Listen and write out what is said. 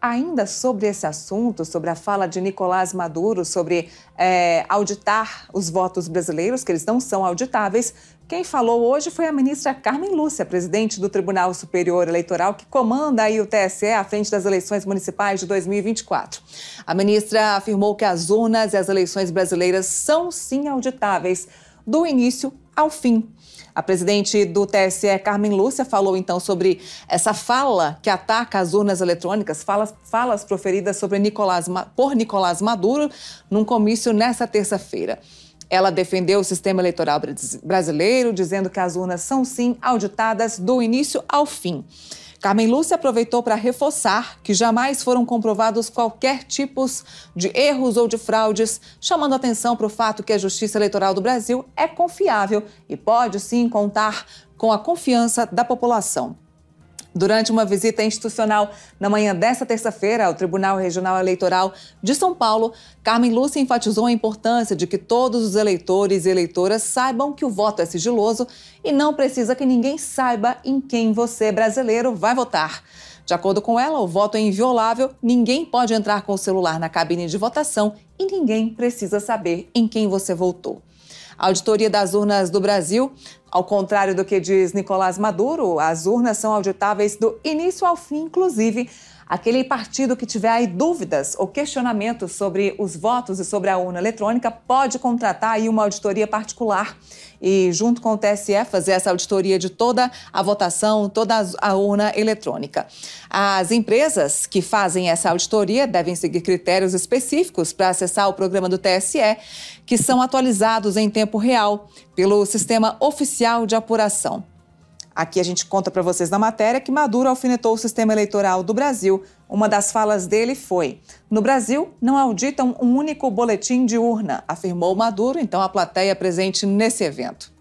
Ainda sobre esse assunto, sobre a fala de Nicolás Maduro sobre é, auditar os votos brasileiros, que eles não são auditáveis, quem falou hoje foi a ministra Carmen Lúcia, presidente do Tribunal Superior Eleitoral, que comanda aí o TSE à frente das eleições municipais de 2024. A ministra afirmou que as urnas e as eleições brasileiras são sim auditáveis do início ao fim. A presidente do TSE, Carmen Lúcia, falou então sobre essa fala que ataca as urnas eletrônicas, falas, falas proferidas sobre Nicolás, por Nicolás Maduro num comício nesta terça-feira. Ela defendeu o sistema eleitoral brasileiro, dizendo que as urnas são sim auditadas do início ao fim. Carmen Lúcia aproveitou para reforçar que jamais foram comprovados qualquer tipos de erros ou de fraudes, chamando atenção para o fato que a Justiça Eleitoral do Brasil é confiável e pode sim contar com a confiança da população. Durante uma visita institucional na manhã desta terça-feira ao Tribunal Regional Eleitoral de São Paulo, Carmen Lúcia enfatizou a importância de que todos os eleitores e eleitoras saibam que o voto é sigiloso e não precisa que ninguém saiba em quem você, brasileiro, vai votar. De acordo com ela, o voto é inviolável, ninguém pode entrar com o celular na cabine de votação e ninguém precisa saber em quem você votou. A Auditoria das Urnas do Brasil ao contrário do que diz Nicolás Maduro, as urnas são auditáveis do início ao fim, inclusive. Aquele partido que tiver aí dúvidas ou questionamentos sobre os votos e sobre a urna eletrônica pode contratar aí uma auditoria particular e, junto com o TSE, fazer essa auditoria de toda a votação, toda a urna eletrônica. As empresas que fazem essa auditoria devem seguir critérios específicos para acessar o programa do TSE, que são atualizados em tempo real, pelo Sistema Oficial de Apuração. Aqui a gente conta para vocês na matéria que Maduro alfinetou o sistema eleitoral do Brasil. Uma das falas dele foi: No Brasil, não auditam um único boletim de urna, afirmou Maduro, então a plateia presente nesse evento.